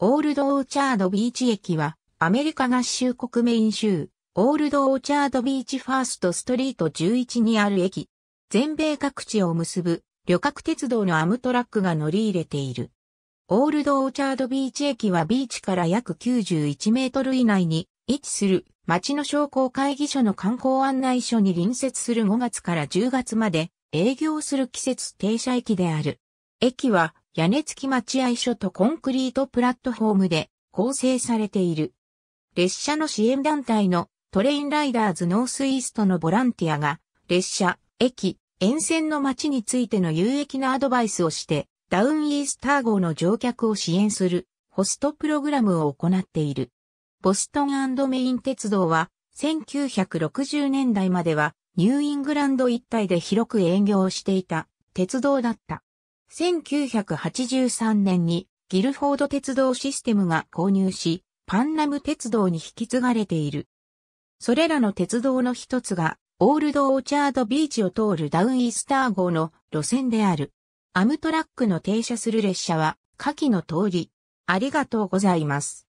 オールドオーチャードビーチ駅は、アメリカ合衆国メイン州、オールドオーチャードビーチファーストストリート11にある駅。全米各地を結ぶ旅客鉄道のアムトラックが乗り入れている。オールドオーチャードビーチ駅はビーチから約91メートル以内に位置する町の商工会議所の観光案内所に隣接する5月から10月まで営業する季節停車駅である。駅は屋根付き待合所とコンクリートプラットフォームで構成されている。列車の支援団体のトレインライダーズノースイーストのボランティアが列車、駅、沿線の街についての有益なアドバイスをしてダウンイースター号の乗客を支援するホストプログラムを行っている。ボストンメイン鉄道は1960年代まではニューイングランド一帯で広く営業していた鉄道だった。1983年にギルフォード鉄道システムが購入し、パンナム鉄道に引き継がれている。それらの鉄道の一つが、オールド・オーチャード・ビーチを通るダウン・イースター号の路線である。アムトラックの停車する列車は、下記の通り。ありがとうございます。